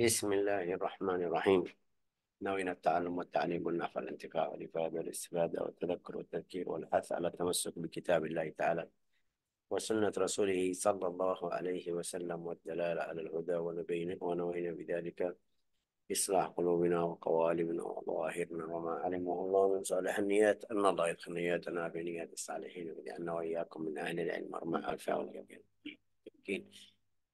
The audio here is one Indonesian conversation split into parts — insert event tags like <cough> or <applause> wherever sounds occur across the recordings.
بسم الله الرحمن الرحيم نوينا التعلم والتعليم والنفع والانتفاع والإفادة والاستفادة والتذكر والتذكير والحث على التمسك بكتاب الله تعالى وسنة رسوله صلى الله عليه وسلم والدلالة على الهدى ونبينا ونوينا بذلك إصلاح قلوبنا وقوالبنا وظواهرنا وما علمه الله من صالح النيات أن الله يدخل نياتنا بنيات الصالحين ويجعلنا وإياكم من أهل العلم أرمى ألفا واليقين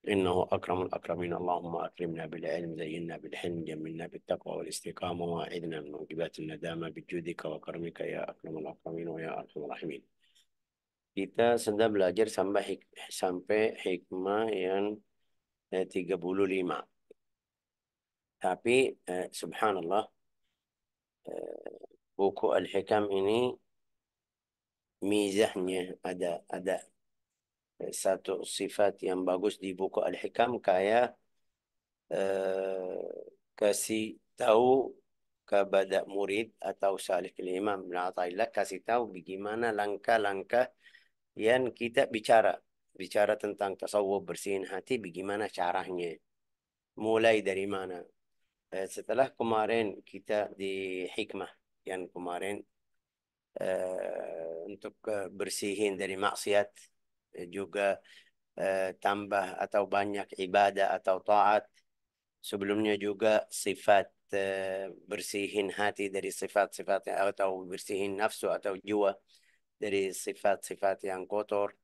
إنه أكرم الأكرمين اللهم أكرمنا بالعلم زينا بالحلم جملنا بالتقوى والاستقامة وأعذنا من موجبات الندامة بجودك وكرمك يا أكرم الأكرمين ويا أرحم الراحمين kita sedang belajar sampai hik sampai hikmah yang eh, 35 tapi eh, subhanallah eh, buku al-hikam ini mizahnya ada ada satu sifat yang bagus di buku Al-Hikam kayak uh, kasih tahu kepada murid atau salih imam Allah, kasih tahu bagaimana langkah-langkah yang kita bicara bicara tentang tasawuf bersihin hati bagaimana caranya mulai dari mana uh, setelah kemarin kita di hikmah yang kemarin uh, untuk bersihin dari maksiat juga eh, tambah atau banyak ibadah atau taat. Sebelumnya juga sifat eh, bersihin hati dari sifat-sifat atau bersihin nafsu atau jiwa dari sifat-sifat yang kotor.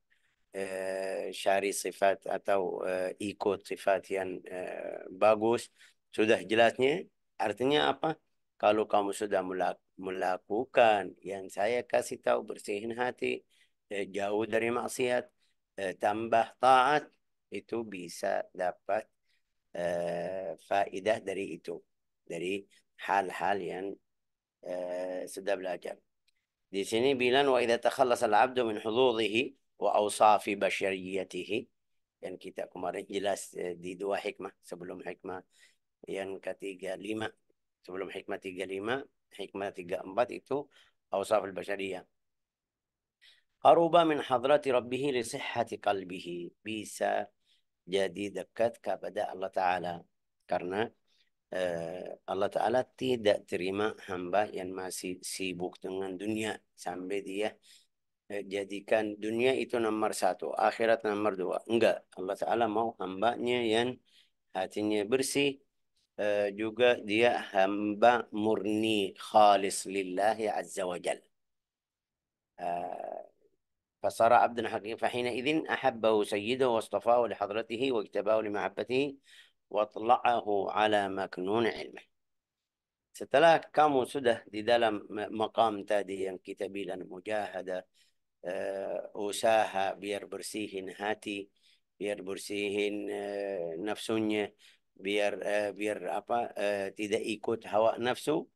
Eh, syari sifat atau eh, ikut sifat yang bagus. Sudah jelasnya artinya apa? Kalau kamu sudah melakukan melakukan yang saya kasih tahu bersihin hati jauh dari maksiat tambah taat itu bisa dapat eh, faedah dari itu dari hal-hal yang eh, sudah belajar di sini bilang wa idza takhallasa al-'abdu min hududihi wa awsafi bashariyatihi yang kita kemarin jelas eh, di dua hikmah sebelum hikmah yang ketiga lima sebelum hikmah tiga lima hikmah tiga empat itu awsaf al-bashariyah Aruba min hadrati rabbih li sihhati qalbihi. Bisa jadi dekat kepada Allah Ta'ala. Karena uh, Allah Ta'ala tidak terima hamba yang masih sibuk dengan dunia sampai dia uh, jadikan dunia itu nomor satu, akhirat nomor dua. Enggak, Allah Ta'ala mau hambanya yang hatinya bersih, uh, juga dia hamba murni khalis lillahi azza wa Uh, فصار عبدا حقيقيا فحينئذ احبه سيده واصطفاه لحضرته واجتباه لمحبته واطلعه على مكنون علمه. ستلاك كامو سده دي دلم مقام تاديا كتابي لن مجاهده آه، وساها بير برسيهن هاتي بير برسيهن آه، نفسونيه بير آه، بير ابا تدا ايكوت هواء نفسه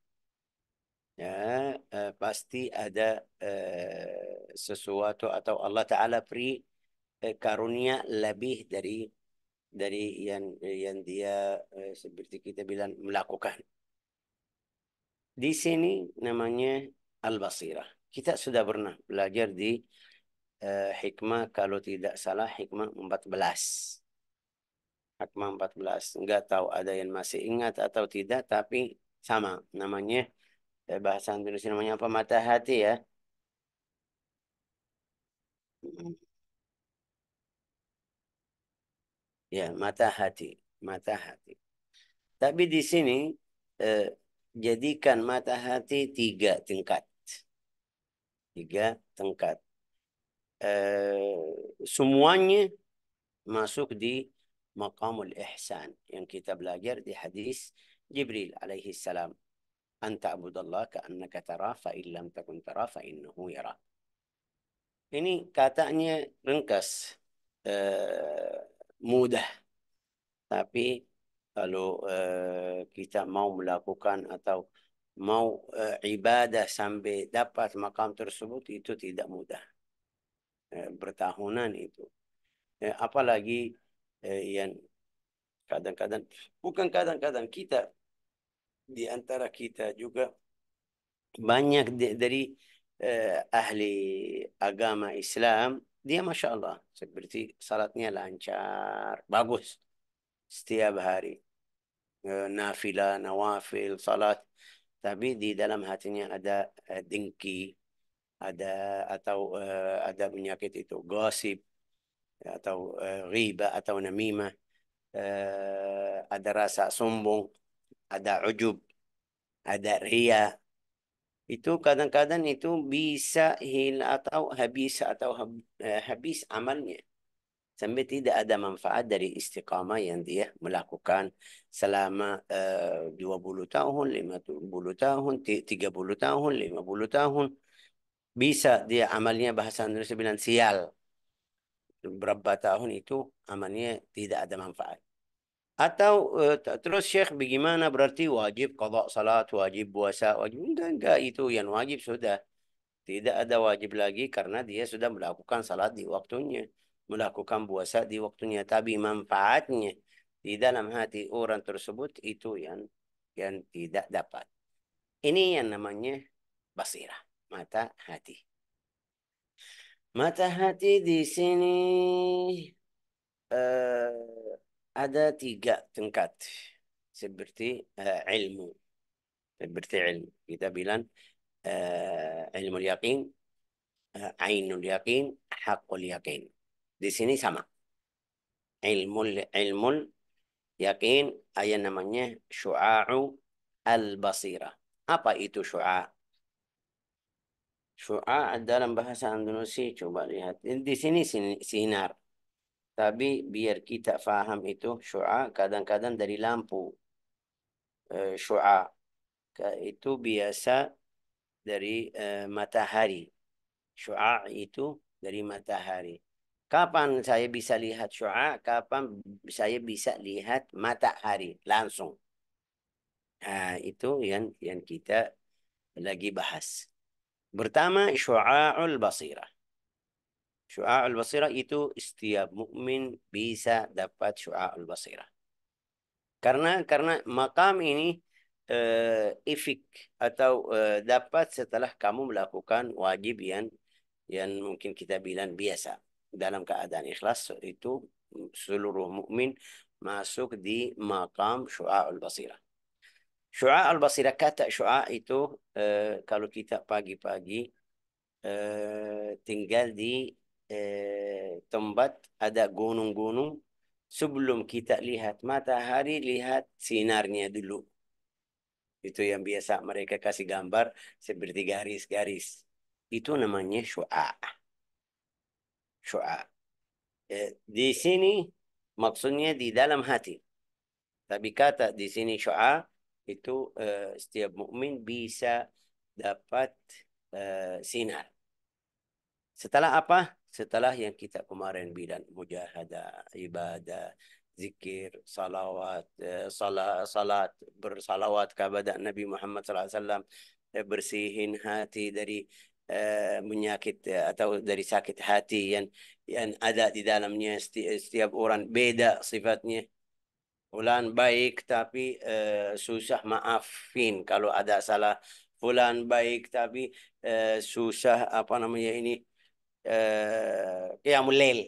ya eh, pasti ada eh, sesuatu atau Allah Taala beri eh, karunia lebih dari dari yang yang dia eh, seperti kita bilang melakukan. Di sini namanya al-basirah. Kita sudah pernah belajar di eh, hikmah kalau tidak salah hikmah 14. Hikmah 14. Enggak tahu ada yang masih ingat atau tidak tapi sama namanya ya bahasa Indonesia namanya apa mata hati ya ya mata hati mata hati tapi di sini eh, jadikan mata hati tiga tingkat tiga tingkat eh, semuanya masuk di maqamul ihsan yang kita belajar di hadis Jibril alaihi salam an ta'budallah ka'annaka tara fa illam takun tara fa Ini katanya ringkas eh, mudah. Tapi kalau eh, kita mau melakukan atau mau eh, ibadah sampai dapat makam tersebut itu tidak mudah. Eh, bertahunan itu. apalagi yang kadang-kadang bukan kadang-kadang kita di antara kita juga banyak dari eh, ahli agama Islam dia masya Allah seperti salatnya lancar bagus setiap hari eh, nafilah nawafil salat tapi di dalam hatinya ada eh, dengki ada atau eh, ada penyakit itu gosip atau eh, riba atau namimah eh, ada rasa sombong ada ujub, ada ria. Itu kadang-kadang itu bisa hil atau habis atau eh, habis amalnya. Sampai tidak ada manfaat dari istiqamah yang dia melakukan selama eh, uh, 20 tahun, 50 tahun, 30 tahun, 50 tahun. Bisa dia amalnya bahasa Indonesia bilang sial. Berapa tahun itu amalnya tidak ada manfaat. Atau uh, terus Syekh bagaimana berarti wajib qada salat, wajib puasa, wajib enggak enggak itu yang wajib sudah. Tidak ada wajib lagi karena dia sudah melakukan salat di waktunya, melakukan puasa di waktunya tapi manfaatnya di dalam hati orang tersebut itu yang yang tidak dapat. Ini yang namanya basira mata hati. Mata hati di sini eh uh, ada tiga tingkat seperti uh, ilmu seperti ilmu kita bilang uh, ilmu yakin uh, ainul yakin hakul yakin di sini sama ilmu ilmu yakin ayat namanya syu'a'u al basira. apa itu syu'a syu'a dalam bahasa Indonesia coba lihat di sini sinar tapi biar kita faham itu syu'a kadang-kadang dari lampu. E, eh, syu'a itu biasa dari eh, matahari. Syu'a itu dari matahari. Kapan saya bisa lihat syu'a? Kapan saya bisa lihat matahari langsung? Nah, itu yang yang kita lagi bahas. Pertama syu'a'ul basirah al-basira itu setiap mukmin bisa dapat syu'a'ul basirah. Karena karena makam ini uh, eh, ifik atau uh, dapat setelah kamu melakukan wajib yang yang mungkin kita bilang biasa dalam keadaan ikhlas itu seluruh mukmin masuk di makam al-basira basirah. al-basira kata syu'a itu uh, kalau kita pagi-pagi uh, tinggal di Eh, tempat ada gunung-gunung sebelum kita lihat matahari lihat sinarnya dulu itu yang biasa mereka kasih gambar seperti garis-garis itu namanya syua syua eh, di sini maksudnya di dalam hati tapi kata di sini syua itu eh, setiap mukmin bisa dapat eh, sinar setelah apa setelah yang kita kemarin bilang mujahadah, ibadah, zikir, salawat, eh, salat, salat bersalawat kepada Nabi Muhammad SAW, eh, bersihin hati dari eh, menyakit atau dari sakit hati yang yang ada di dalamnya setiap orang beda sifatnya Fulan baik tapi uh, susah maafin kalau ada salah. Fulan baik tapi uh, susah apa namanya ini Eh, qiyamul Lail.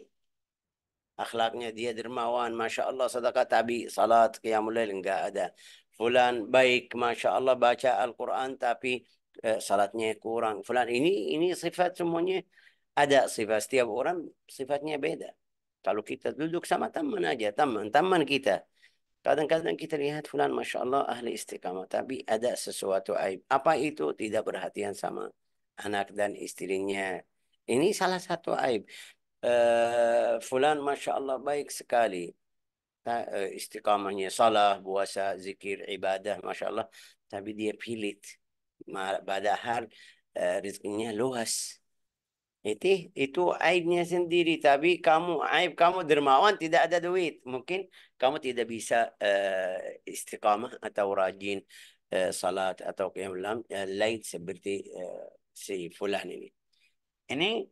Akhlaknya dia dermawan, Masya Allah sedekah tapi salat Qiyamul Lail enggak ada. Fulan baik, Masya Allah baca Al-Quran tapi eh, salatnya kurang. Fulan ini ini sifat semuanya ada sifat. Setiap orang sifatnya beda. Kalau kita duduk sama teman aja, teman, teman kita. Kadang-kadang kita lihat fulan Masya Allah ahli istiqamah. Tapi ada sesuatu aib. Apa itu? Tidak perhatian sama anak dan istrinya ini salah satu aib. Uh, fulan Masya Allah baik sekali. Uh, istiqamahnya salah, puasa, zikir, ibadah Masya Allah. Tapi dia pilit. Padahal uh, rezekinya luas. Itu, itu aibnya sendiri. Tapi kamu aib kamu dermawan tidak ada duit. Mungkin kamu tidak bisa uh, istiqamah atau rajin uh, salat atau Uh, lain seperti uh, si fulan ini. يعني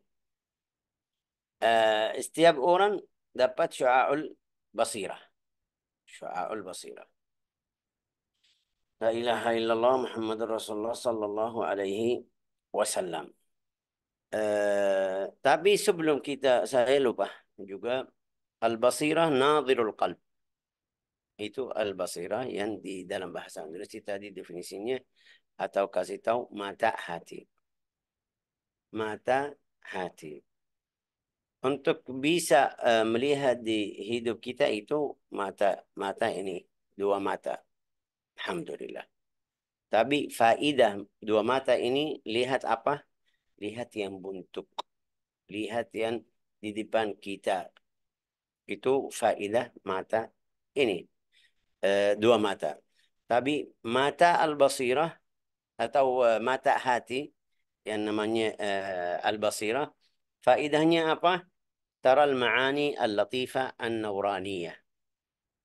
آه، استياب أورن دبت شعاع البصيرة شعاع البصيرة لا إله إلا الله محمد رسول الله صلى الله عليه وسلم tapi sebelum kita saya lupa juga البصيره ناظر القلب itu البصيره yang di dalam bahasa Inggris tadi definisinya atau kasih tahu mata hati. Untuk bisa uh, melihat di hidup kita itu mata mata ini dua mata. Alhamdulillah. Tapi faidah dua mata ini lihat apa? Lihat yang bentuk. Lihat yang di depan kita. Itu faidah mata ini. E, dua mata. Tapi mata al-basirah atau eh, mata hati yang namanya uh, Al-Basirah. Faidahnya apa? Taral ma'ani al latifa an nawraniyah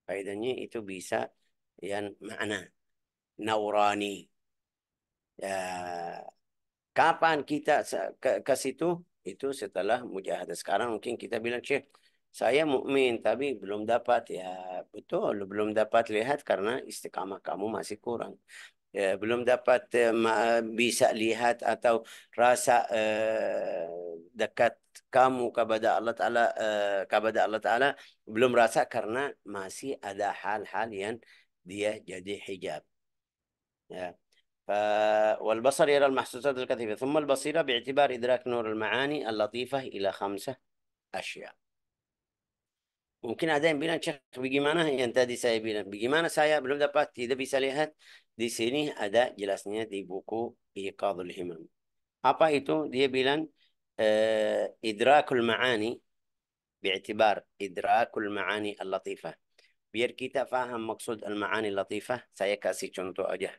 Faidahnya itu bisa yang makna naurani. Ya, kapan kita ke, ke situ? Itu setelah mujahadah. Sekarang mungkin kita bilang, Syekh, saya mukmin tapi belum dapat ya betul belum dapat lihat karena istiqamah kamu masih kurang belum dapat bisa lihat atau rasa dekat kamu kepada Allah Taala kepada Allah Taala belum rasa karena masih ada hal-hal yang dia jadi hijab. Ya. ف... والبصر يرى المحسوسات الكثيفة ثم البصيرة باعتبار إدراك نور المعاني اللطيفة إلى خمسة أشياء mungkin ada yang bilang cek bagaimana yang tadi saya bilang bagaimana saya belum dapat tidak bisa lihat di sini ada jelasnya di buku Iqadul Himam apa itu dia bilang uh, idrakul ma'ani idrakul ma'ani al alatifah biar kita faham maksud al-ma'ani latifah, saya kasih contoh aja.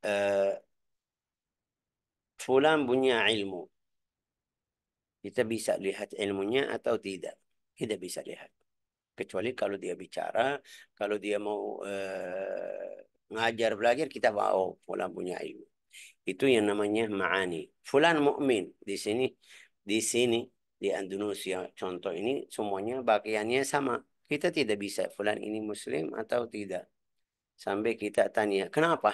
Uh, fulan punya ilmu. Kita bisa lihat ilmunya atau tidak? Tidak bisa lihat. Kecuali kalau dia bicara, kalau dia mau eh, ngajar belajar kita wow oh, fulan punya ilmu. Itu yang namanya ma'ani. Fulan mukmin di sini di sini di Andalusia contoh ini semuanya bagiannya sama. Kita tidak bisa fulan ini muslim atau tidak. Sampai kita tanya, kenapa?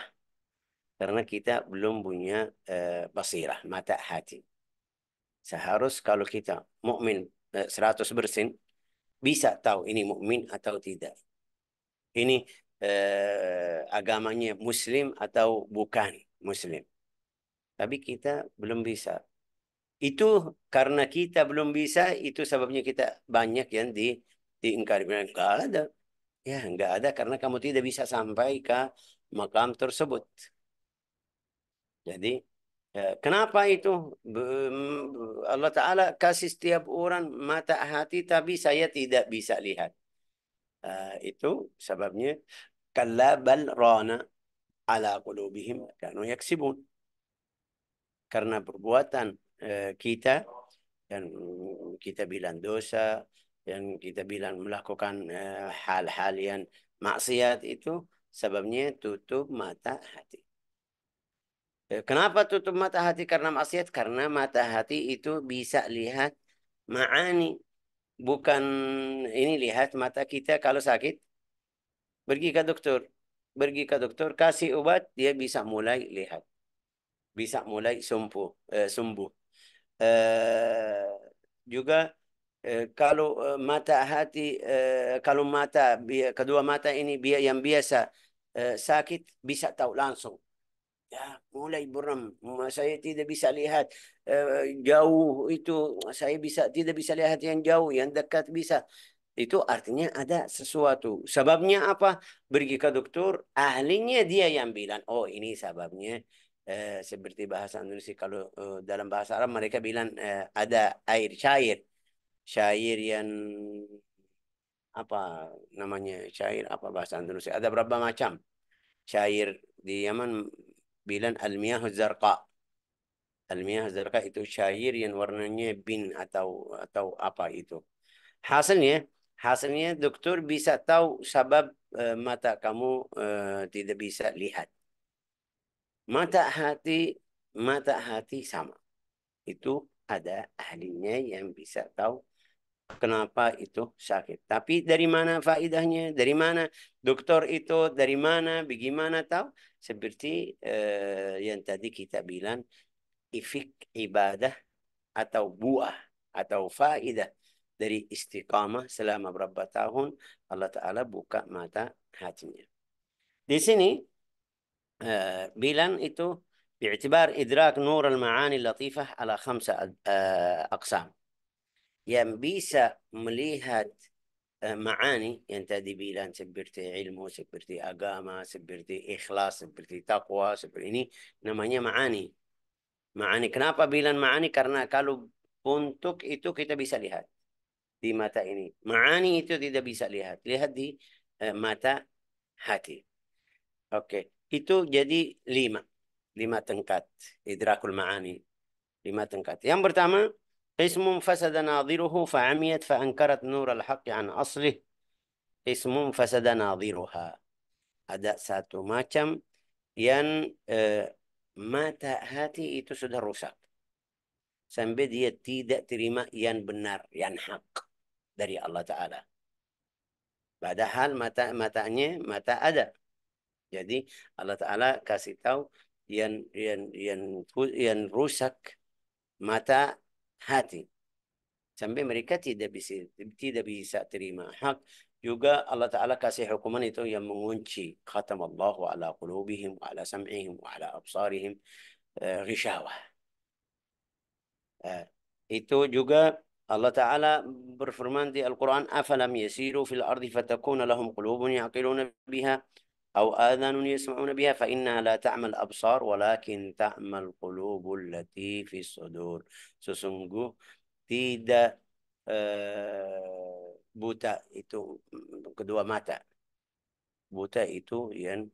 Karena kita belum punya uh, basirah, mata hati. Seharus kalau kita mukmin uh, 100% bisa tahu ini mukmin atau tidak. Ini eh, agamanya muslim atau bukan muslim. Tapi kita belum bisa. Itu karena kita belum bisa, itu sebabnya kita banyak yang di diingkari. Enggak ada. Ya, enggak ada karena kamu tidak bisa sampai ke makam tersebut. Jadi Ya, kenapa itu? Allah Ta'ala kasih setiap orang mata hati tapi saya tidak bisa lihat. Uh, itu sebabnya kalabal rana ala qulubihim kanu yaksibun. Karena perbuatan uh, kita yang kita bilang dosa, yang kita bilang melakukan eh, hal-hal uh, yang maksiat itu sebabnya tutup mata hati. Eh, kenapa tutup mata hati karena maksiat? Karena mata hati itu bisa lihat ma'ani. Bukan ini lihat mata kita kalau sakit. Pergi ke dokter. Pergi ke dokter, kasih obat, dia bisa mulai lihat. Bisa mulai sembuh. Eh, sembuh. Eh, juga eh, kalau eh, mata hati, eh, kalau mata, kedua mata ini yang biasa eh, sakit, bisa tahu langsung Ya, mulai buram. Saya tidak bisa lihat uh, jauh itu. Saya bisa tidak bisa lihat yang jauh, yang dekat bisa. Itu artinya ada sesuatu. Sebabnya apa? Pergi ke dokter, ahlinya dia yang bilang, oh ini sebabnya. Eh, seperti bahasa Indonesia, kalau uh, dalam bahasa Arab mereka bilang uh, ada air cair. Cair yang apa namanya cair apa bahasa Indonesia ada berapa macam cair di Yaman bilang almiyah miyahuz zarqa. al zarqa itu syair yang warnanya bin atau atau apa itu. Hasilnya, hasilnya dokter bisa tahu sebab uh, mata kamu uh, tidak bisa lihat. Mata hati, mata hati sama. Itu ada ahlinya yang bisa tahu kenapa itu sakit. Tapi dari mana faidahnya, dari mana dokter itu, dari mana, bagaimana tahu. Seperti eh, yang tadi kita bilang, ifik ibadah atau buah atau faidah dari istiqamah selama berapa tahun Allah Ta'ala buka mata hatinya. Di sini eh, bilang itu nur al-ma'ani latifah latifah khamsa خمسة eh, aqsam yang bisa melihat eh, maani yang tadi bilang seperti ilmu, seperti agama, seperti ikhlas, seperti takwa, seperti ini namanya maani. Maani. Kenapa bilang maani? Karena kalau untuk itu kita bisa lihat di mata ini. Maani itu tidak bisa lihat. Lihat di eh, mata hati. Oke. Okay. Itu jadi lima. Lima tingkat. Idrakul maani. Lima tingkat. Yang pertama, اسم فسد ناظره فعميت فأنكرت نور الحق عن أصله اسم فسد ناظرها ada satu macam yang eh, mata hati itu sudah rusak sampai dia tidak terima yang benar yang hak dari Allah Taala padahal mata matanya mata ada jadi Allah Taala kasih tahu yang yang yang yang rusak mata hati sampai mereka tidak bisa tidak bisa terima hak juga Allah Ta'ala kasih hukuman itu yang mengunci khatam Allah ala qulubihim wa ala sam'ihim wa ala absarihim uh, ghisyawah uh, itu juga Allah Ta'ala berfirman di Al-Quran afalam yasiru fil ardi فَتَكُونَ lahum qulubun yaqiluna biha أو آذان يسمعون بها فإنها لا تعمل أبصار ولكن تعمل قلوب التي في الصدور سسنجو تيدا uh, بوتا itu kedua mata buta itu yang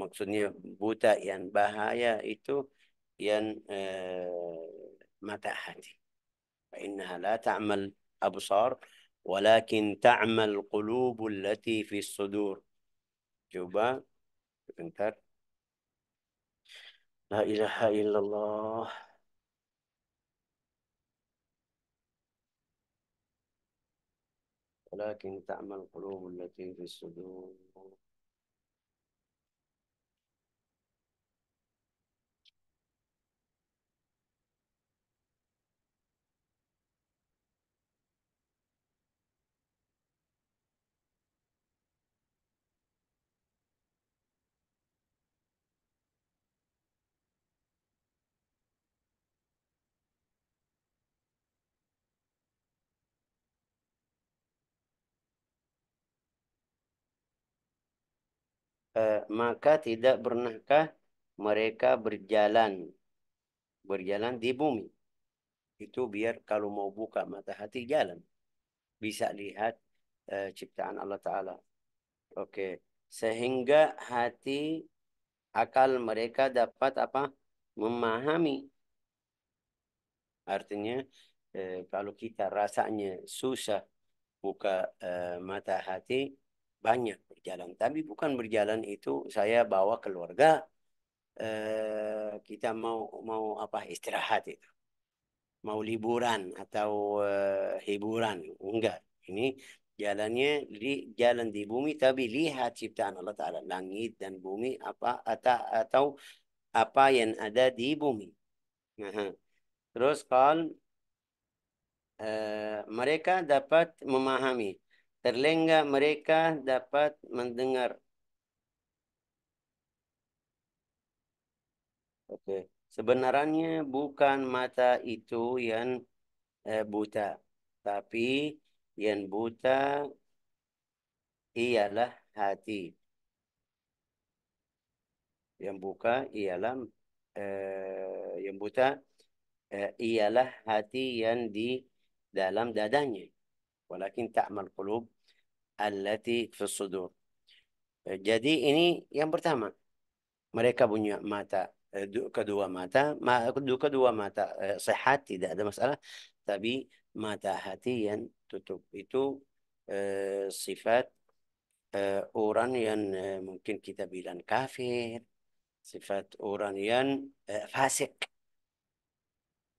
maksudnya buta yang bahaya itu yang uh, mata hati فإنها لا تعمل أبصار ولكن تعمل قلوب التي في الصدور Coba sebentar. La ilaha illallah. ولكن تعمل القلوب التي في الصدور Eh, maka tidak pernahkah mereka berjalan berjalan di bumi itu biar kalau mau buka mata hati jalan bisa lihat eh, ciptaan Allah Taala oke okay. sehingga hati akal mereka dapat apa memahami artinya eh, kalau kita rasanya susah buka mata hati banyak berjalan. Tapi bukan berjalan itu saya bawa keluarga eh, kita mau mau apa istirahat itu, mau liburan atau eh, hiburan enggak. Ini jalannya li, jalan di bumi tapi lihat ciptaan Allah Taala langit dan bumi apa atau atau apa yang ada di bumi. Nah, terus kalau eh, mereka dapat memahami terlengga mereka dapat mendengar. Oke, sebenarnya bukan mata itu yang eh, buta, tapi yang buta ialah hati. Yang buka ialah eh, yang buta eh, ialah hati yang di dalam dadanya. Walakin ta'mal qulub allati fi sudur. Jadi ini yang pertama. Mereka punya mata eh, kedua mata, kedua mata eh, sehat tidak ada masalah, tapi mata hati yang tutup itu eh, sifat eh, orang yang eh, mungkin kita bilang kafir, sifat orang yang eh, fasik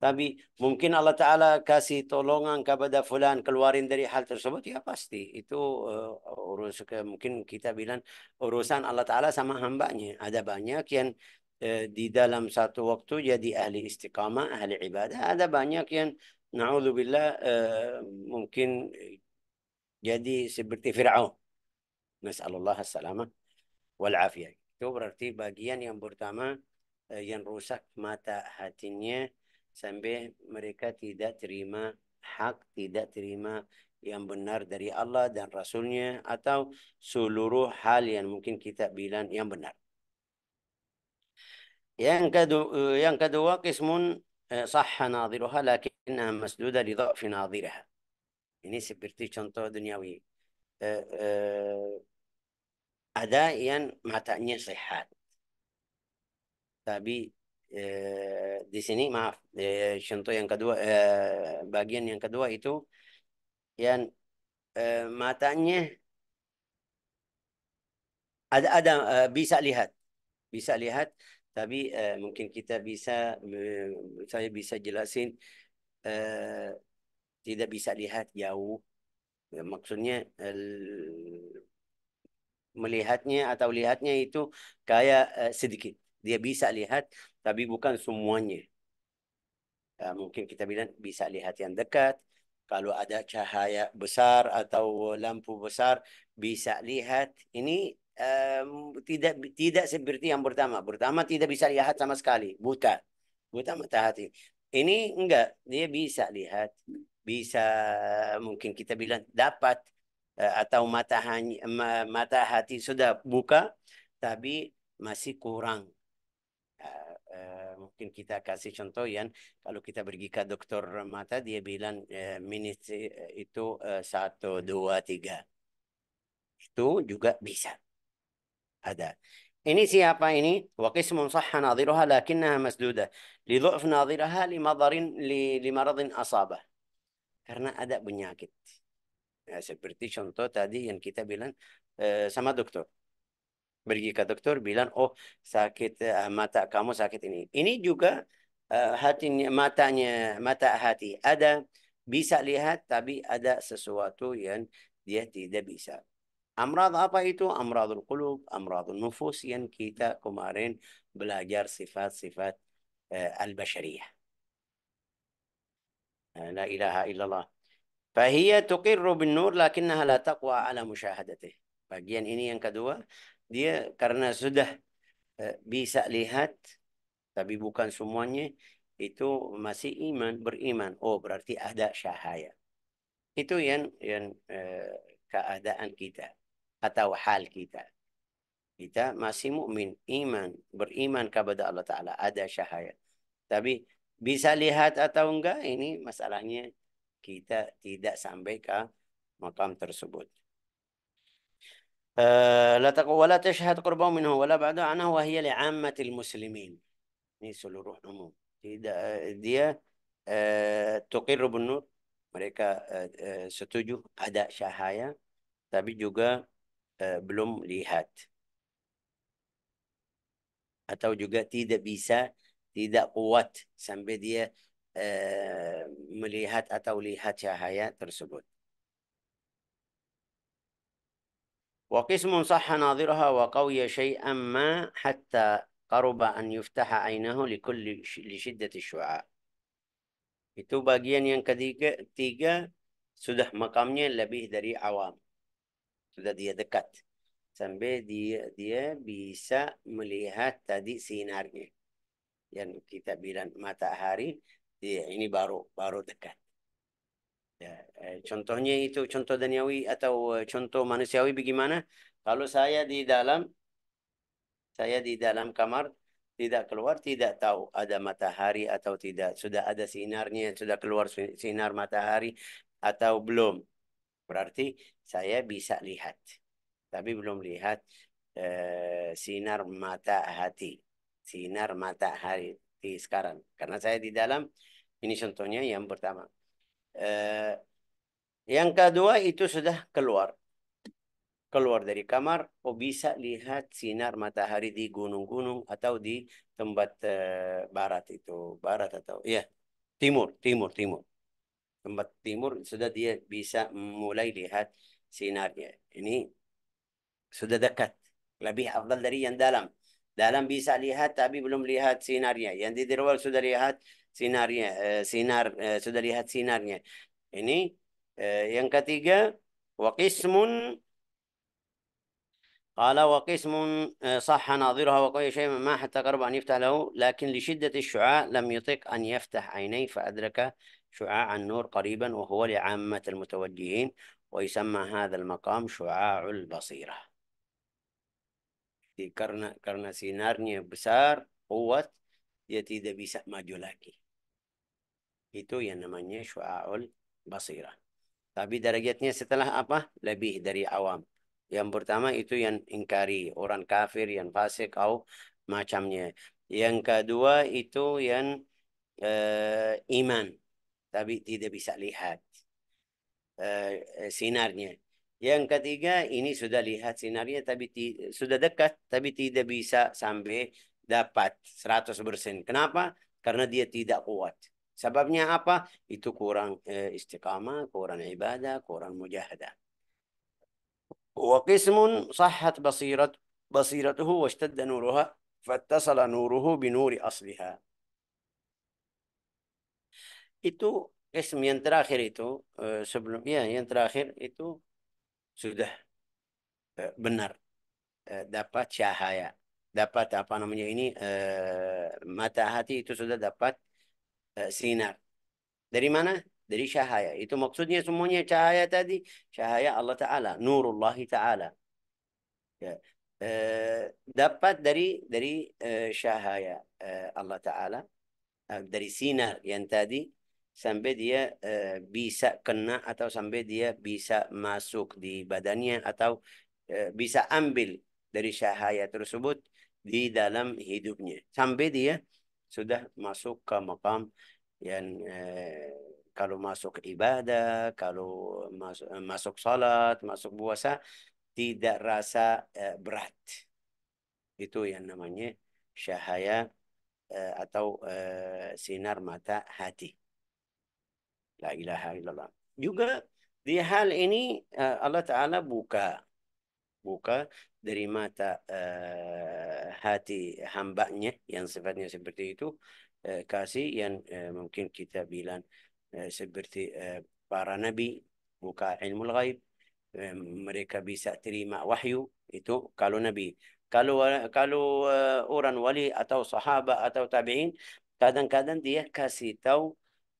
tapi mungkin Allah Ta'ala kasih tolongan kepada fulan keluarin dari hal tersebut. Ya pasti. Itu uh, urus ke, mungkin kita bilang urusan Allah Ta'ala sama hambanya. Ada banyak yang uh, di dalam satu waktu jadi ahli istiqamah, ahli ibadah. Ada banyak yang na'udzubillah uh, mungkin jadi seperti Fir'aun. Nas'alullah assalamah salamah Itu berarti bagian yang pertama yang rusak mata hatinya sampai mereka tidak terima hak, tidak terima yang benar dari Allah dan Rasulnya atau seluruh hal yang mungkin kita bilang yang benar. Yang kedua, eh, yang kedua kismun eh, sahha nadiruha lakinna masduda li dha'fi nadiraha. Ini seperti contoh duniawi. Uh, uh, ada yang matanya sehat. Tapi Eh, di sini maaf eh, contoh yang kedua eh, bagian yang kedua itu yang eh, matanya ada ada eh, bisa lihat bisa lihat tapi eh, mungkin kita bisa eh, saya bisa jelasin eh, tidak bisa lihat jauh ya, maksudnya melihatnya atau lihatnya itu kayak eh, sedikit dia bisa lihat tapi bukan semuanya. Ya, mungkin kita bilang bisa lihat yang dekat, kalau ada cahaya besar atau lampu besar bisa lihat ini um, tidak tidak seperti yang pertama pertama tidak bisa lihat sama sekali buta buta mata hati ini enggak dia bisa lihat bisa mungkin kita bilang dapat e, atau mata hanya, mata hati sudah buka tapi masih kurang Eh, mungkin kita kasih contoh yang kalau kita pergi ke dokter mata dia bilang uh, eh, minit eh, itu uh, satu dua tiga itu juga bisa ada ini siapa ini وقسم صح ناظرها لكنها مسدودة لضعف ناظرها لمضر لمرض أصابه karena ada penyakit ya, seperti contoh tadi yang kita bilang uh, sama dokter bergi ke dokter bilang oh sakit uh, mata kamu sakit ini. Ini juga uh, hatinya matanya mata hati ada bisa lihat tapi ada sesuatu yang dia tidak bisa. Amrad apa itu? Amradul qulub, amradul nufus yang kita kemarin belajar sifat-sifat uh, al-bashariyah. La ilaha illallah. الله فهي تقر بالنور لكنها لا تقوى على مشاهدته bagian ini yang kedua dia karena sudah eh, bisa lihat tapi bukan semuanya itu masih iman beriman oh berarti ada syahaya. itu yang yang eh, keadaan kita atau hal kita kita masih mukmin iman beriman kepada Allah Taala ada syahaya. tapi bisa lihat atau enggak ini masalahnya kita tidak sampai ke makam tersebut لا ولا تشهد قربه منه ولا بعده عنه وهي لعامة المسلمين ini seluruh umum tidak dia uh, tuqir nur mereka uh, uh, setuju ada cahaya tapi juga uh, belum lihat atau juga tidak bisa tidak kuat sampai dia uh, melihat atau lihat cahaya tersebut وقسم صح ناظرها وقوي شيئا ما حتى قرب أن يفتح عينه لكل لشدة الشعاع. Itu bagian yang ketiga, tiga sudah makamnya lebih dari awam. Sudah dia dekat. Sampai dia dia bisa melihat tadi sinarnya. Yang kita bilang matahari, dia ini baru baru dekat. ya eh, Contohnya itu contoh duniawi atau eh, contoh manusiawi bagaimana? Kalau saya di dalam saya di dalam kamar tidak keluar tidak tahu ada matahari atau tidak sudah ada sinarnya sudah keluar sinar matahari atau belum berarti saya bisa lihat tapi belum lihat eh, sinar hati. sinar matahari di sekarang karena saya di dalam ini contohnya yang pertama Eh, yang kedua itu sudah keluar. Keluar dari kamar, oh bisa lihat sinar matahari di gunung-gunung atau di tempat eh, barat itu. Barat atau, ya, timur, timur, timur. Tempat timur sudah dia bisa mulai lihat sinarnya. Ini sudah dekat. Lebih afdal dari yang dalam. Dalam bisa lihat tapi belum lihat sinarnya. Yang di luar sudah lihat سيناريا سينار sudah lihat sinarnya ini yang ketiga وقسم قال وقسم صح ناظرها وقوي شيء ما حتى قرب أن يفتح له لكن لشدة الشعاع لم يطق أن يفتح عينيه فأدرك شعاع النور قريبا وهو لعامة المتوجهين ويسمى هذا المقام شعاع البصيرة كرنا كرنا سينارني بسار قوة يتيد tidak bisa Itu yang namanya syu'aul basirah. Tapi derajatnya setelah apa? Lebih dari awam. Yang pertama itu yang ingkari, orang kafir, yang fasik, atau macamnya. Yang kedua itu yang uh, iman, tapi tidak bisa lihat uh, sinarnya. Yang ketiga ini sudah lihat sinarnya tapi sudah dekat tapi tidak bisa sampai dapat 100%. Kenapa? Karena dia tidak kuat. Sebabnya apa? Itu kurang eh, istiqamah, kurang ibadah, kurang mujahadah. sahhat basirat basiratuhu, wa ishtadda nuruha fattasala nuruhu binuri asliha. itu qism yang terakhir itu eh, sebelum ya yang terakhir itu sudah eh, benar eh, dapat cahaya dapat apa namanya ini mata hati itu sudah dapat Eh, sinar. Dari mana? Dari cahaya. Itu maksudnya semuanya cahaya tadi. Cahaya Allah Ta'ala. Nurullah Ta'ala. Ya. E, dapat dari dari e, cahaya e, Allah Ta'ala. dari sinar yang tadi. Sampai dia e, bisa kena atau sampai dia bisa masuk di badannya. Atau e, bisa ambil dari cahaya tersebut di dalam hidupnya. Sampai dia sudah masuk ke makam yang eh, kalau masuk ibadah, kalau masuk, eh, masuk salat, masuk puasa tidak rasa eh, berat. Itu yang namanya syahaya eh, atau eh, sinar mata hati. La ilaha illallah. Juga di hal ini eh, Allah Ta'ala buka buka dari mata uh, hati hambanya yang sifatnya seperti itu uh, kasih yang uh, mungkin kita bilang uh, seperti uh, para nabi buka ilmu gaib mereka bisa terima wahyu itu kalau nabi kalau kalau uh, orang wali atau sahabat atau tabiin kadang-kadang dia kasih tahu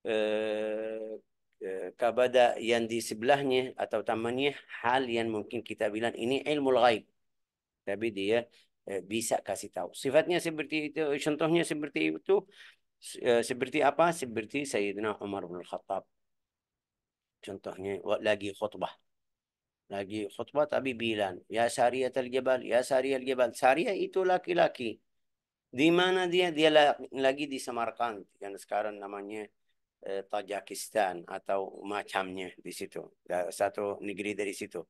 uh, Eh, kepada yang di sebelahnya atau tamannya hal yang mungkin kita bilang ini ilmu ghaib. Tapi dia eh, bisa kasih tahu. Sifatnya seperti itu, contohnya seperti itu. Eh, seperti apa? Seperti Sayyidina Umar bin Khattab. Contohnya lagi khutbah. Lagi khutbah tapi bilang, Ya syariah al-Jabal, Ya syariah al-Jabal. syariah itu laki-laki. Di mana dia? Dia lagi di Samarkand. Yang sekarang namanya eh, Tajikistan atau macamnya di situ. Satu negeri dari situ.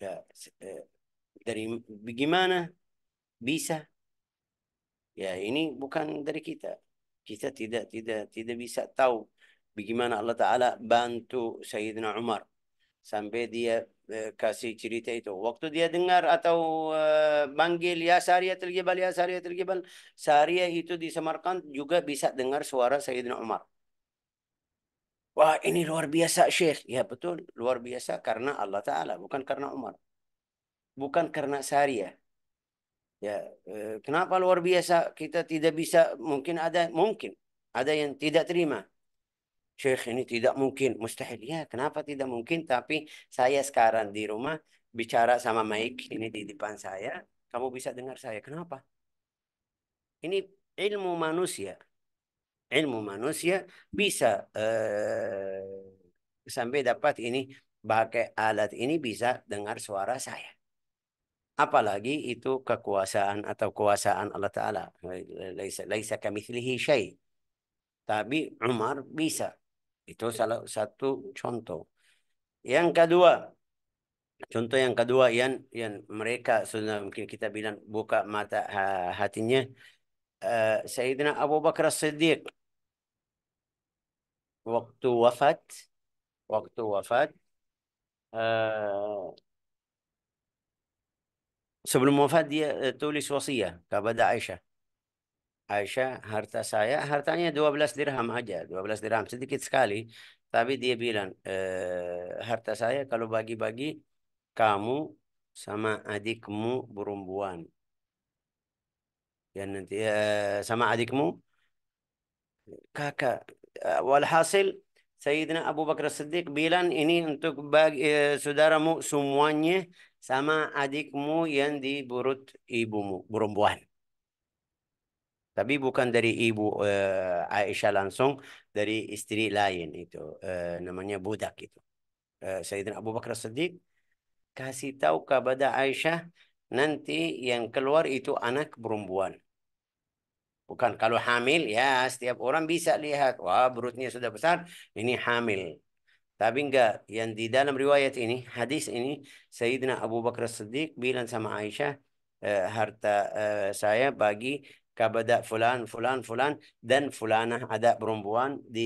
eh, dari bagaimana bisa? Ya ini bukan dari kita. Kita tidak tidak tidak bisa tahu bagaimana Allah Taala bantu Sayyidina Umar sampai dia Eh, kasih cerita itu. Waktu dia dengar atau uh, manggil ya Sariyatul terjebal ya Sariyatul terjebal, Sariyah itu di Samarkand juga bisa dengar suara Sayyidina Umar. Wah ini luar biasa Syekh. Ya betul luar biasa karena Allah Ta'ala bukan karena Umar. Bukan karena Sariyah. Ya, eh, kenapa luar biasa kita tidak bisa mungkin ada mungkin ada yang tidak terima Syekh ini tidak mungkin. Mustahil. Ya kenapa tidak mungkin? Tapi saya sekarang di rumah bicara sama Mike ini di depan saya. Kamu bisa dengar saya. Kenapa? Ini ilmu manusia. Ilmu manusia bisa eh, sampai dapat ini pakai alat ini bisa dengar suara saya. Apalagi itu kekuasaan atau kuasaan Allah Ta'ala. Laisa, laisa kamithlihi syai. Tapi Umar bisa itu salah satu contoh. Yang kedua, contoh yang kedua yang yang mereka sudah mungkin kita bilang buka mata hatinya uh, Sayyidina Abu Bakar Siddiq waktu wafat waktu wafat uh, sebelum wafat dia uh, tulis wasiat kepada Aisyah Aisyah, harta saya, hartanya 12 dirham aja, 12 dirham, sedikit sekali. Tapi dia bilang, e, harta saya kalau bagi-bagi, kamu sama adikmu perempuan. Ya nanti, e, sama adikmu, kakak. Eh, walhasil, Sayyidina Abu Bakar Siddiq bilang, ini untuk bagi, e, saudaramu semuanya sama adikmu yang di burut ibumu, perempuan. Tapi bukan dari ibu uh, Aisyah langsung, dari istri lain itu. Uh, namanya budak itu. Uh, Sayyidina Abu Bakar Siddiq kasih tahu kepada Aisyah nanti yang keluar itu anak perempuan. Bukan kalau hamil ya setiap orang bisa lihat wah perutnya sudah besar ini hamil. Tapi enggak yang di dalam riwayat ini hadis ini Sayyidina Abu Bakar Siddiq bilang sama Aisyah harta saya bagi كبداء fulan, fulan, fulan dan fulana ada perempuan di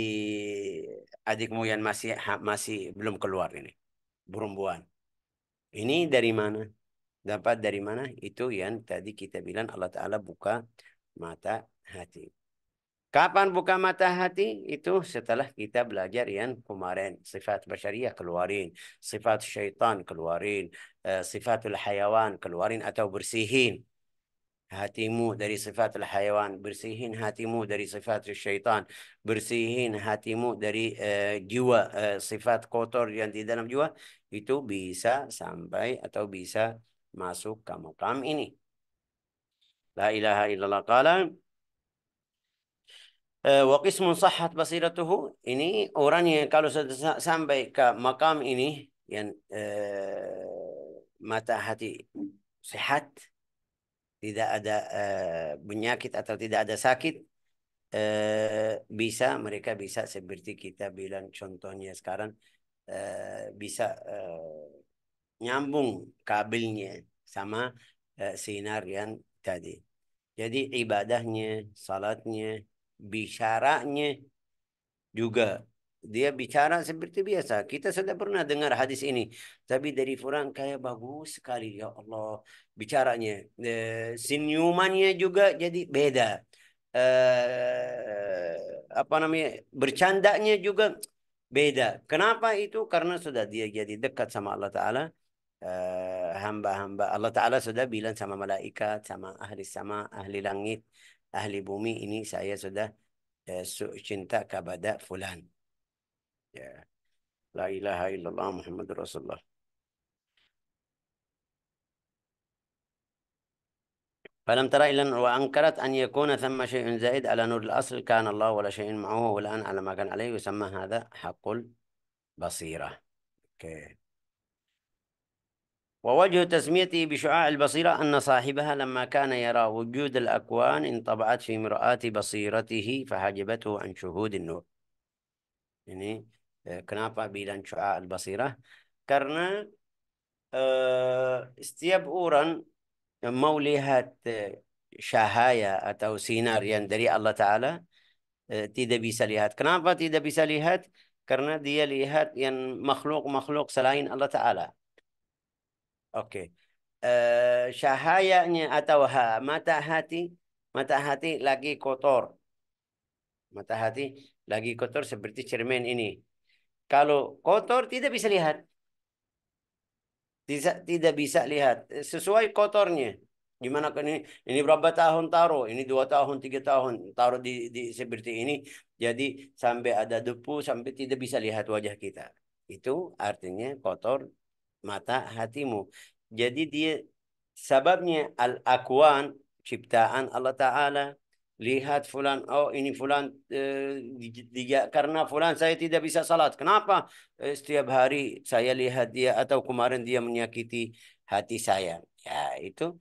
adikmu yang masih masih belum keluar ini perempuan ini dari mana dapat dari mana itu yang tadi kita bilang Allah Taala buka mata hati Kapan buka mata hati? Itu setelah kita belajar yang kemarin. Sifat basyariah keluarin. Sifat syaitan keluarin. Eh, sifatul hayawan keluarin atau bersihin. Hatimu dari sifat al-hayawan, bersihin hatimu dari sifat syaitan, bersihin hatimu dari uh, jiwa, uh, sifat kotor yang di dalam jiwa, itu bisa sampai atau bisa masuk ke makam ini. La ilaha illallah qala wa qismu sahhat basiratuhu ini orang yang kalau sudah sampai ke makam ini yang uh, mata hati sehat tidak ada uh, penyakit atau tidak ada sakit uh, bisa mereka bisa seperti kita bilang contohnya sekarang uh, bisa uh, nyambung kabelnya sama uh, sinar yang tadi. Jadi ibadahnya, salatnya, bicaranya juga dia bicara seperti biasa. Kita sudah pernah dengar hadis ini. Tapi dari orang kaya bagus sekali ya Allah. Bicaranya. E, senyumannya juga jadi beda. E, apa namanya. Bercandanya juga beda. Kenapa itu? Karena sudah dia jadi dekat sama Allah Ta'ala. Eh, hamba-hamba Allah Ta'ala sudah bilang sama malaikat, sama ahli sama ahli langit, ahli bumi ini saya sudah eh, cinta kepada fulan. لا إله إلا الله محمد رسول الله فلم ترى إلا وأنكرت أن يكون ثم شيء زائد على نور الأصل كان الله ولا شيء معه والآن على ما كان عليه يسمى هذا حق البصيرة okay. ووجه تسميته بشعاع البصيرة أن صاحبها لما كان يرى وجود الأكوان انطبعت في مرآة بصيرته فحجبته عن شهود النور يعني Eh, kenapa bilang syu'a al-basirah? Karena eh, setiap orang mau lihat eh, cahaya atau sinar yang dari Allah Ta'ala eh, tidak bisa lihat. Kenapa tidak bisa lihat? Karena dia lihat yang makhluk-makhluk selain Allah Ta'ala. Oke. Okay. Eh, cahayanya atau ha, mata hati, mata hati lagi kotor. Mata hati lagi kotor seperti cermin ini. Kalau kotor tidak bisa lihat. Tidak, tidak bisa lihat. Sesuai kotornya. Gimana kan ini? Ini berapa tahun taruh? Ini dua tahun, tiga tahun taruh di, di seperti ini. Jadi sampai ada debu, sampai tidak bisa lihat wajah kita. Itu artinya kotor mata hatimu. Jadi dia sebabnya al-akwan ciptaan Allah Ta'ala lihat fulan oh ini fulan eh, dia, karena fulan saya tidak bisa salat kenapa eh, setiap hari saya lihat dia atau kemarin dia menyakiti hati saya ya itu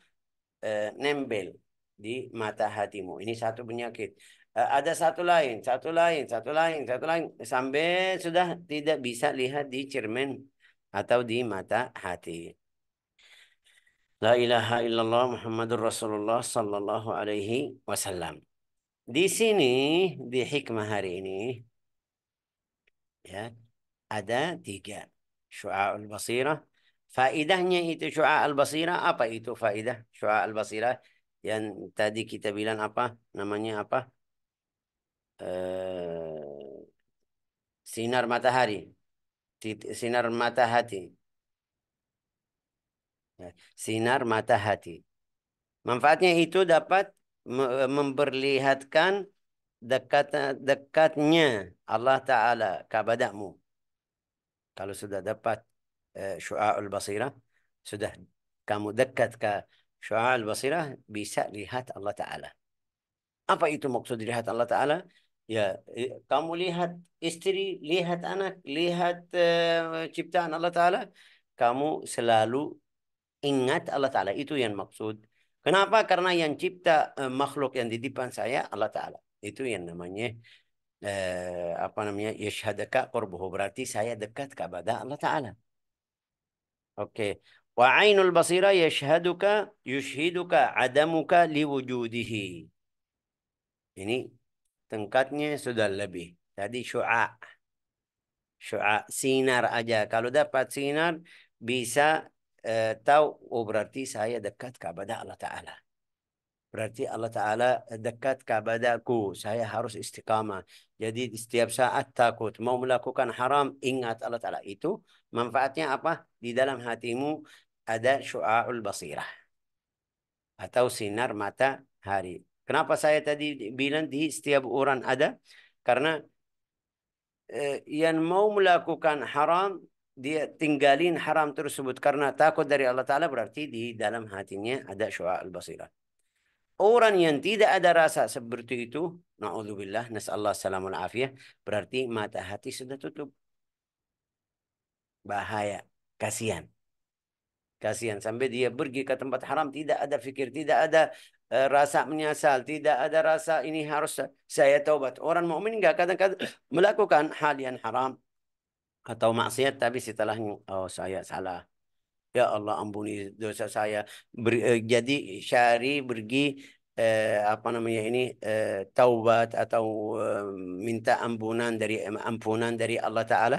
eh, nembel di mata hatimu ini satu penyakit eh, ada satu lain satu lain satu lain satu lain sampai sudah tidak bisa lihat di cermin atau di mata hati La ilaha illallah Muhammadur Rasulullah sallallahu alaihi wasallam. Di sini di hikmah hari ini ya ada tiga syua al-basirah. Faidahnya itu syua al-basirah apa itu faidah syua al-basirah yang tadi kita bilang apa namanya apa? Uh, sinar matahari, sinar mata hati Ya, sinar mata hati. Manfaatnya itu dapat e, memperlihatkan dekat dekatnya Allah Ta'ala kepadamu. Kalau sudah dapat uh, syu'a'ul basirah, sudah kamu dekat ke syu'a'ul basirah, bisa lihat Allah Ta'ala. Apa itu maksud lihat Allah Ta'ala? Ya, e, kamu lihat istri, lihat anak, lihat uh, ciptaan Allah Ta'ala. Kamu selalu ingat Allah Ta'ala. Itu yang maksud. Kenapa? Karena yang cipta eh, makhluk yang di depan saya Allah Ta'ala. Itu yang namanya uh, apa namanya yashadaka qurbuhu. Berarti saya dekat kepada Allah Ta'ala. Oke. Okay. Wa ainul basira yashhaduka yushhiduka adamuka liwujudihi. Ini tingkatnya sudah lebih. Tadi syu'a. Syu'a sinar aja. Kalau dapat sinar bisa Eh, tahu oh berarti saya dekat kepada Allah Ta'ala. Berarti Allah Ta'ala eh, dekat kepadaku. Saya harus istiqamah. Jadi setiap saat takut. Mau melakukan haram, ingat Allah Ta'ala. Itu manfaatnya apa? Di dalam hatimu ada syu'a'ul basirah. Atau sinar mata hari. Kenapa saya tadi bilang di setiap orang ada? Karena eh, yang mau melakukan haram dia tinggalin haram tersebut karena takut dari Allah Ta'ala berarti di dalam hatinya ada syua al-basirah. Orang yang tidak ada rasa seperti itu, na'udzubillah, nas'allah salamun afiyah, berarti mata hati sudah tutup. Bahaya, kasihan. Kasihan sampai dia pergi ke tempat haram, tidak ada fikir, tidak ada e, rasa menyesal, tidak ada rasa ini harus saya taubat. Orang mukmin enggak kadang-kadang melakukan hal yang haram, atau maksiat tapi setelah oh saya salah. Ya Allah ampuni dosa saya. Ber, eh, jadi syari pergi eh, apa namanya ini eh, taubat atau eh, minta ampunan dari ampunan dari Allah taala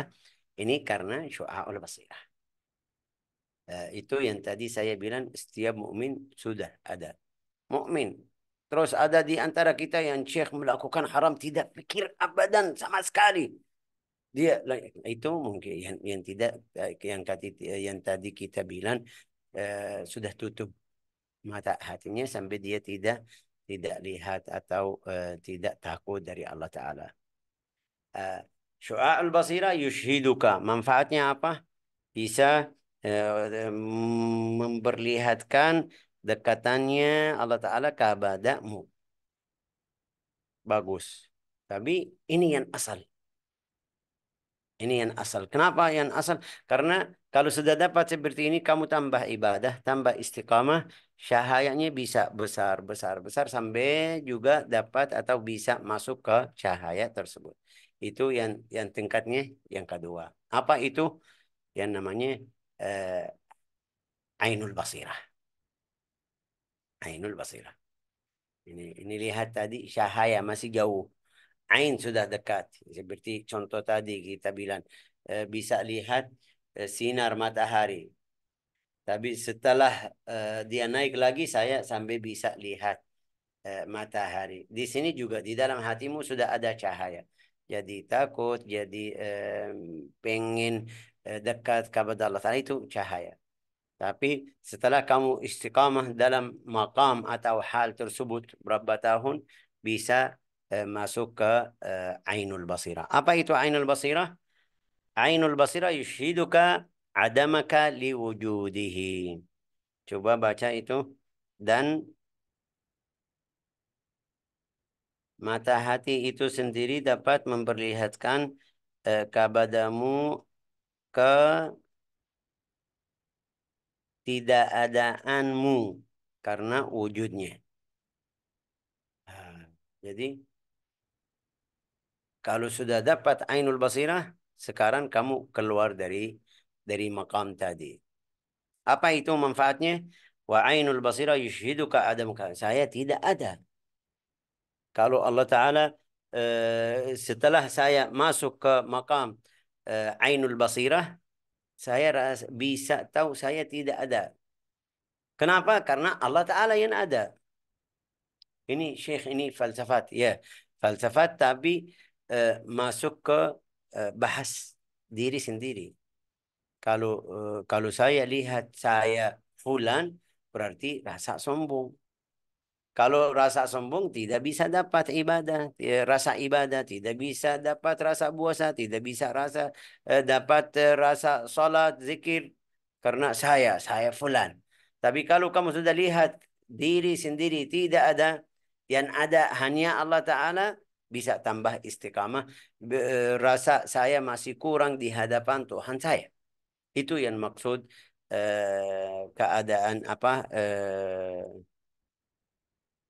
ini karena syu'aul basirah. Eh, itu yang tadi saya bilang setiap mukmin sudah ada. Mukmin Terus ada di antara kita yang Syekh melakukan haram tidak pikir abadan sama sekali dia itu mungkin yang, yang tidak eh, yang tadi eh, yang tadi kita bilang eh, sudah tutup mata hatinya sampai dia tidak tidak lihat atau eh, tidak takut dari Allah Taala. Eh, Syu'a al-basira yushiduka Manfaatnya apa? Bisa eh, memperlihatkan dekatannya Allah Taala kepadamu. Bagus. Tapi ini yang asal ini yang asal. Kenapa yang asal? Karena kalau sudah dapat seperti ini, kamu tambah ibadah, tambah istiqamah, cahayanya bisa besar, besar, besar, sampai juga dapat atau bisa masuk ke cahaya tersebut. Itu yang yang tingkatnya yang kedua. Apa itu? Yang namanya eh, Ainul Basirah. Ainul Basirah. Ini, ini lihat tadi cahaya masih jauh. Ain sudah dekat. Seperti contoh tadi kita bilang e, bisa lihat e, sinar matahari. Tapi setelah e, dia naik lagi saya sampai bisa lihat e, matahari. Di sini juga di dalam hatimu sudah ada cahaya. Jadi takut, jadi e, pengen e, dekat kepada Allah Taala itu cahaya. Tapi setelah kamu istiqamah dalam makam atau hal tersebut berapa tahun bisa Eh, masuk ke eh, Ainul basira Apa itu Ainul Basira? Ainul basira yushiduka adamaka liwujudihi. Coba baca itu. Dan mata hati itu sendiri dapat memperlihatkan uh, eh, kepadamu ke adaanmu karena wujudnya. Ah, jadi kalau sudah dapat ainul basirah, sekarang kamu keluar dari dari makam tadi. Apa itu manfaatnya? Wa ainul basirah yushiduka Adam. Saya tidak ada. Kalau Allah Ta'ala eh, setelah saya masuk ke makam eh, ainul basirah, saya bisa tahu saya tidak ada. Kenapa? Karena Allah Ta'ala yang ada. Ini Syekh ini falsafat. Ya, falsafat tapi Eh, masuk ke eh, bahas diri sendiri. Kalau eh, kalau saya lihat saya fulan berarti rasa sombong. Kalau rasa sombong tidak bisa dapat ibadah, ya, rasa ibadah tidak bisa dapat rasa puasa, tidak bisa rasa eh, dapat rasa salat, zikir karena saya, saya fulan. Tapi kalau kamu sudah lihat diri sendiri tidak ada yang ada hanya Allah taala bisa tambah istiqamah. E, rasa saya masih kurang di hadapan Tuhan saya. Itu yang maksud eh, keadaan apa eh,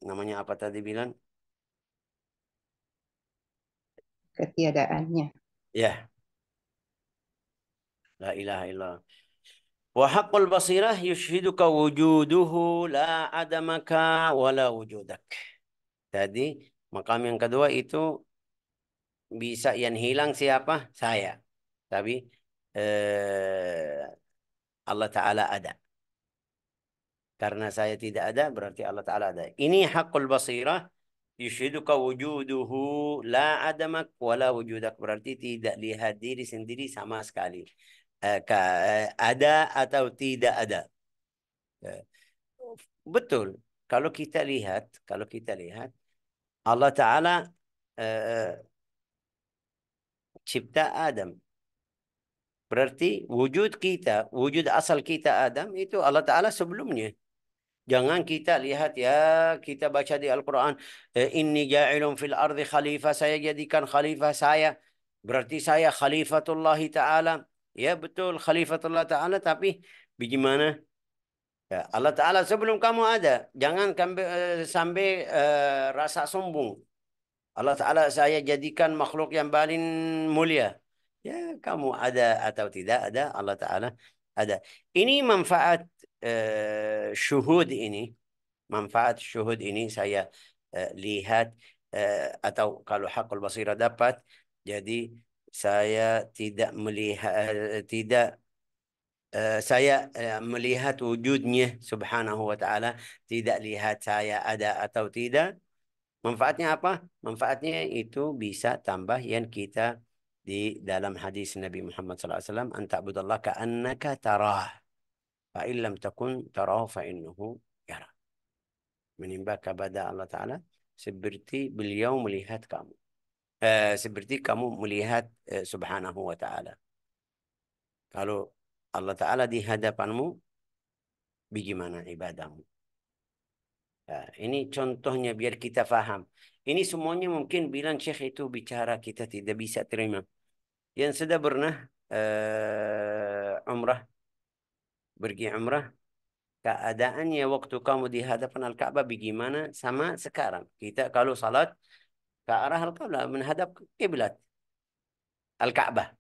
namanya apa tadi bilang? Ketiadaannya. Ya. La ilaha illallah. Wa haqqul basirah yushhiduka wujuduhu la adamaka wala wujudak. Tadi Makam yang kedua itu bisa yang hilang siapa? Saya. Tapi eh, Allah Ta'ala ada. Karena saya tidak ada berarti Allah Ta'ala ada. Ini hakul basirah. Yushiduka wujuduhu la adamak wala wujudak. Berarti tidak lihat diri sendiri sama sekali. Eh, eh, ada atau tidak ada. Eh, betul. Kalau kita lihat, kalau kita lihat, Allah Ta'ala eh, eh, cipta Adam. Berarti wujud kita, wujud asal kita Adam itu Allah Ta'ala sebelumnya. Jangan kita lihat ya, kita baca di Al-Quran. Eh, Inni ja'ilun fil ardi khalifah, saya jadikan khalifah saya. Berarti saya khalifatullah ta'ala. Ya betul khalifatullah ta'ala tapi bagaimana Ya, Allah Ta'ala sebelum kamu ada. Jangan eh, sampai, uh, eh, rasa sombong. Allah Ta'ala saya jadikan makhluk yang paling mulia. Ya, kamu ada atau tidak ada, Allah Ta'ala ada. Ini manfaat uh, syuhud ini. Manfaat syuhud ini saya uh, lihat uh, atau kalau hakul basira dapat. Jadi saya tidak melihat, uh, tidak Eh, saya eh, melihat wujudnya subhanahu wa ta'ala. Tidak lihat saya ada atau tidak. Manfaatnya apa? Manfaatnya itu bisa tambah yang kita di dalam hadis Nabi Muhammad SAW. Anta'budallah ka'annaka tarah. Fa'in lam takun tarahu fa'innuhu yara. Menimba kepada Allah Ta'ala seperti beliau melihat kamu. Eh, seperti kamu melihat eh, subhanahu wa ta'ala. Kalau Allah Ta'ala di hadapanmu bagaimana ibadahmu. Ya, ini contohnya biar kita faham. Ini semuanya mungkin bilang Syekh itu bicara kita tidak bisa terima. Yang sudah pernah uh, umrah, pergi umrah, keadaannya waktu kamu di hadapan Al-Ka'bah bagaimana sama sekarang. Kita kalau salat ke arah Al-Ka'bah menghadap kiblat Al-Ka'bah.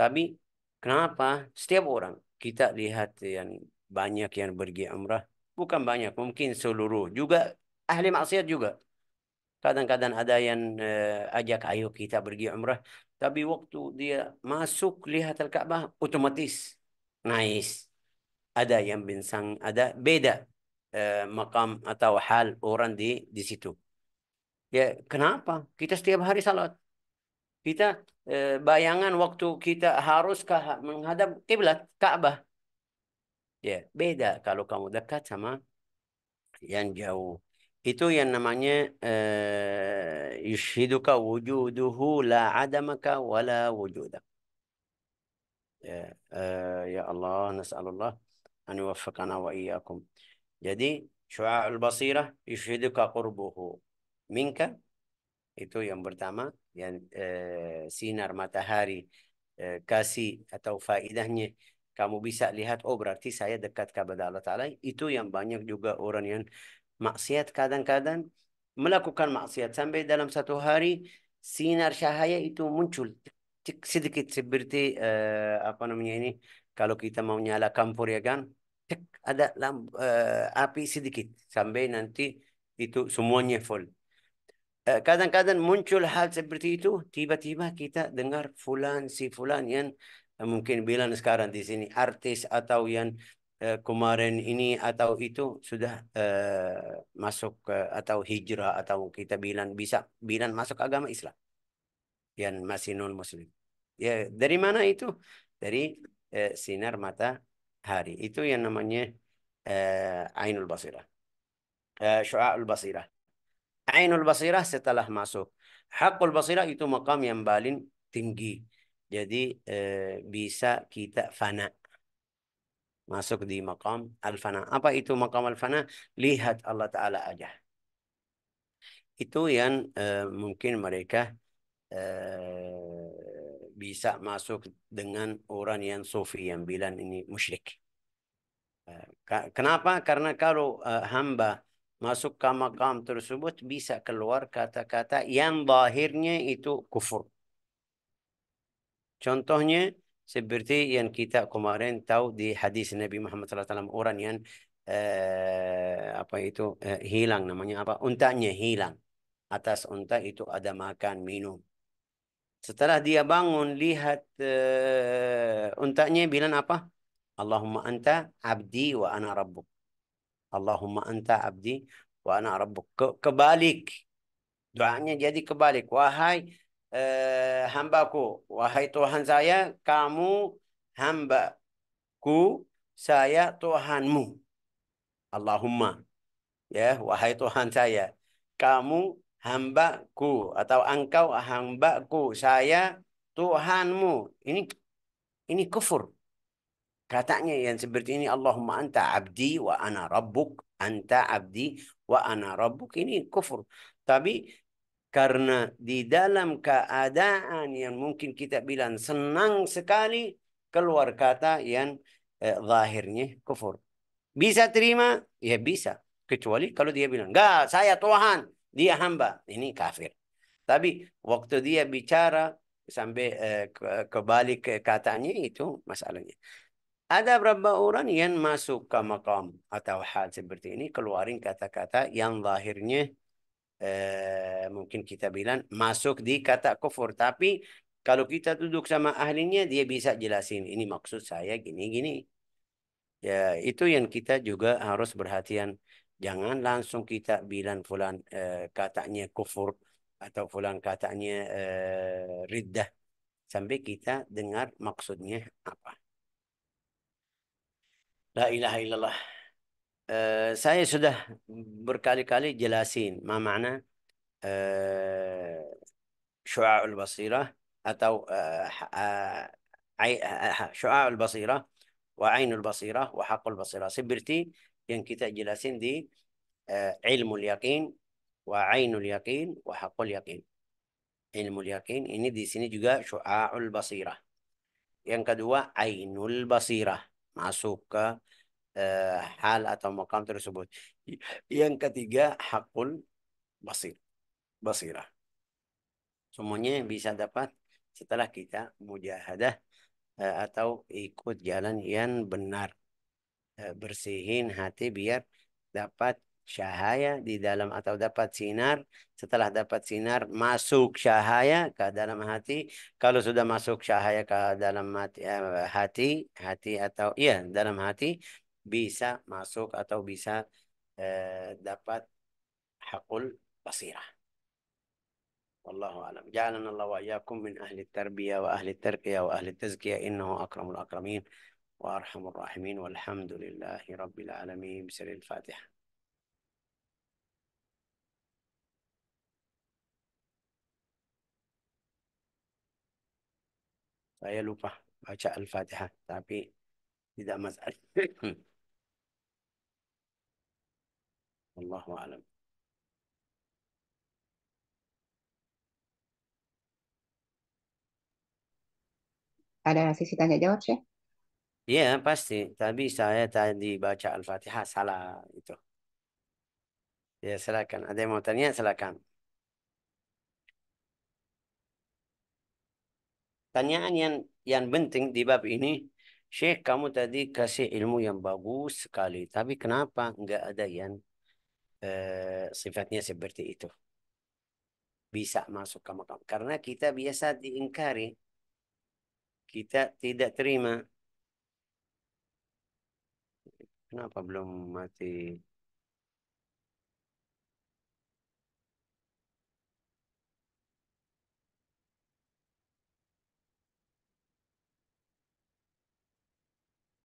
Tapi Kenapa? Setiap orang kita lihat yang banyak yang pergi umrah, bukan banyak, mungkin seluruh juga ahli maksiat juga. Kadang-kadang ada yang uh, ajak ayo kita pergi umrah, tapi waktu dia masuk lihat Al-Ka'bah otomatis nice. Ada yang binsang, ada beda eh, makam atau hal orang di di situ. Ya, kenapa? Kita setiap hari salat. Kita Eh, bayangan waktu kita haruskah menghadap kiblat Ka'bah. Ya, beda kalau kamu dekat sama yang jauh. Itu yang namanya uh, yushiduka wujuduhu la adamaka wala wujudah Ya, eh, ya Allah, nas'alullah an yuwaffiqana wa iyyakum. Jadi, syu'a'ul basirah yushiduka qurbuhu minka. Itu yang pertama yang eh, sinar matahari eh, kasih atau faidahnya kamu bisa lihat oh berarti saya dekat kepada Allah Taala itu yang banyak juga orang yang maksiat kadang-kadang melakukan maksiat sampai dalam satu hari sinar cahaya itu muncul sedikit seperti uh, apa namanya ini kalau kita mau nyala kampur ya kan ada lamp, uh, api sedikit sampai nanti itu semuanya full Eh, kadang-kadang muncul hal seperti itu tiba-tiba kita dengar fulan si fulan yang eh, mungkin bilang sekarang di sini artis atau yang eh, kemarin ini atau itu sudah uh, masuk uh, atau hijrah atau kita bilang bisa bilang masuk agama Islam yang masih non muslim ya dari mana itu dari uh, sinar matahari itu yang namanya uh, ainul basirah uh, syu'aul basirah Ainul Basirah setelah masuk. Hakul Basirah itu makam yang paling tinggi. Jadi eh, bisa kita fana. Masuk di makam al-fana. Apa itu makam al-fana? Lihat Allah Ta'ala aja. Itu yang eh, mungkin mereka eh, bisa masuk dengan orang yang sufi yang bilang ini musyrik. Eh, kenapa? Karena kalau eh, hamba masuk ke makam tersebut bisa keluar kata-kata yang bahirnya itu kufur. Contohnya seperti yang kita kemarin tahu di hadis Nabi Muhammad Sallallahu Alaihi Wasallam orang yang eh, apa itu eh, hilang namanya apa untanya hilang atas unta itu ada makan minum. Setelah dia bangun lihat eh, untanya bilang apa? Allahumma anta abdi wa ana rabbuk. Allahumma anta abdi wa ana rabbuk. Ke, kebalik. Doanya jadi kebalik. Wahai eh, hambaku. Wahai Tuhan saya, kamu hambaku, saya Tuhanmu. Allahumma. Ya, wahai Tuhan saya, kamu hambaku atau engkau hambaku, saya Tuhanmu. Ini ini kufur. Katanya yang seperti ini Allahumma anta abdi wa ana rabbuk. Anta abdi wa ana rabbuk. Ini kufur. Tapi karena di dalam keadaan yang mungkin kita bilang senang sekali keluar kata yang eh, zahirnya kufur. Bisa terima? Ya bisa. Kecuali kalau dia bilang, enggak saya Tuhan, dia hamba. Ini kafir. Tapi waktu dia bicara sampai eh, kebalik katanya itu masalahnya. Ada berapa orang yang masuk ke makam atau hal seperti ini keluarin kata-kata yang lahirnya eh, mungkin kita bilang masuk di kata kufur. Tapi kalau kita duduk sama ahlinya dia bisa jelasin ini maksud saya gini-gini. Ya itu yang kita juga harus perhatian Jangan langsung kita bilang fulan eh, katanya kufur atau fulan katanya eh, riddah. Sampai kita dengar maksudnya apa. La ilaha illallah. Uh, saya sudah berkali-kali jelasin ma makna uh, syu'a'ul basirah atau uh, uh, syu'a'ul basirah wa ainul basirah wa haqqul basirah seperti yang kita jelasin di uh, ilmul yakin wa ainul yakin wa haqqul yakin. Ilmul yakin ini di sini juga syu'a'ul basirah. Yang kedua ainul basirah. masuk ke eh, hal atau makam tersebut. Yang ketiga, hakul basir, basirah. Semuanya bisa dapat setelah kita mujahadah eh, atau ikut jalan yang benar. Eh, bersihin hati biar dapat cahaya di dalam atau dapat sinar. Setelah dapat sinar masuk cahaya ke dalam hati. Kalau sudah masuk cahaya ke dalam hati, hati, hati atau iya dalam hati bisa masuk atau bisa eh, dapat hakul basirah. والله أعلم جعلنا الله وإياكم من أهل التربية وأهل التركية وأهل التزكية إنه أكرم الأكرمين وأرحم الراحمين والحمد لله رب العالمين بسر الفاتحة Saya lupa baca Al-Fatihah, tapi tidak masalah. <laughs> Allahu alam. Ada sisi tanya jawab, Syekh? Iya, pasti. Tapi saya tadi baca Al-Fatihah salah itu. Ya, silakan. Ada yang mau tanya, silakan. Tanyaan yang yang penting di bab ini, Syekh kamu tadi kasih ilmu yang bagus sekali, tapi kenapa nggak ada yang uh, sifatnya seperti itu? Bisa masuk ke makam. Karena kita biasa diingkari. Kita tidak terima. Kenapa belum mati?